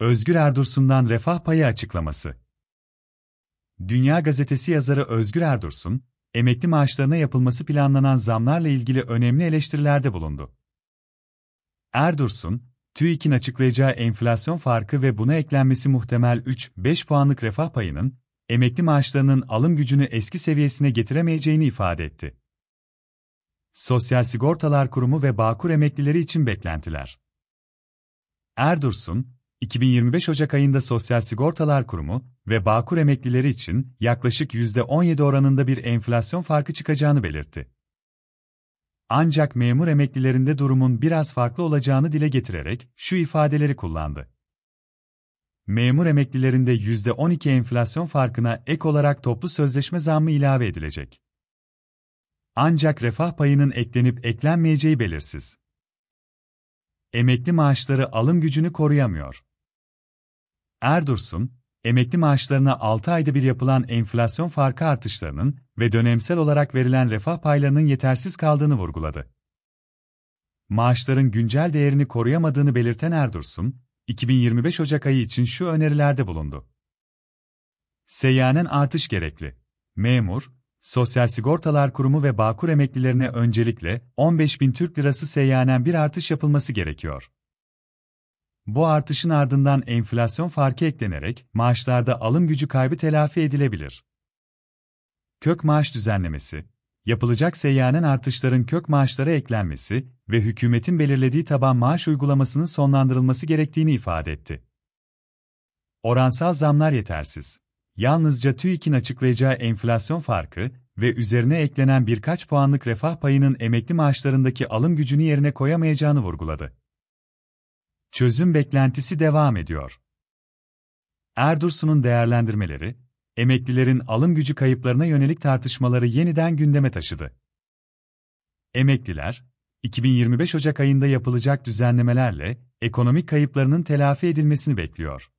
Özgür Erdursun'dan refah payı açıklaması. Dünya Gazetesi yazarı Özgür Erdursun, emekli maaşlarına yapılması planlanan zamlarla ilgili önemli eleştirilerde bulundu. Erdursun, TÜİK'in açıklayacağı enflasyon farkı ve buna eklenmesi muhtemel 3-5 puanlık refah payının, emekli maaşlarının alım gücünü eski seviyesine getiremeyeceğini ifade etti. Sosyal Sigortalar Kurumu ve Bağkur emeklileri için beklentiler. Erdursun, 2025 Ocak ayında Sosyal Sigortalar Kurumu ve Bağkur emeklileri için yaklaşık %17 oranında bir enflasyon farkı çıkacağını belirtti. Ancak memur emeklilerinde durumun biraz farklı olacağını dile getirerek şu ifadeleri kullandı. Memur emeklilerinde %12 enflasyon farkına ek olarak toplu sözleşme zammı ilave edilecek. Ancak refah payının eklenip eklenmeyeceği belirsiz. Emekli maaşları alım gücünü koruyamıyor. Erdursun, emekli maaşlarına 6 ayda bir yapılan enflasyon farkı artışlarının ve dönemsel olarak verilen refah paylarının yetersiz kaldığını vurguladı. Maaşların güncel değerini koruyamadığını belirten Erdursun, 2025 Ocak ayı için şu önerilerde bulundu. Seyyanen artış gerekli. Memur, Sosyal Sigortalar Kurumu ve Bağkur emeklilerine öncelikle 15 bin Türk lirası seyyanen bir artış yapılması gerekiyor. Bu artışın ardından enflasyon farkı eklenerek maaşlarda alım gücü kaybı telafi edilebilir. Kök maaş düzenlemesi, yapılacak seyyanen artışların kök maaşlara eklenmesi ve hükümetin belirlediği taban maaş uygulamasının sonlandırılması gerektiğini ifade etti. Oransal zamlar yetersiz. Yalnızca TÜİK'in açıklayacağı enflasyon farkı ve üzerine eklenen birkaç puanlık refah payının emekli maaşlarındaki alım gücünü yerine koyamayacağını vurguladı. Çözüm beklentisi devam ediyor. Erdursun'un değerlendirmeleri, emeklilerin alım gücü kayıplarına yönelik tartışmaları yeniden gündeme taşıdı. Emekliler, 2025 Ocak ayında yapılacak düzenlemelerle ekonomik kayıplarının telafi edilmesini bekliyor.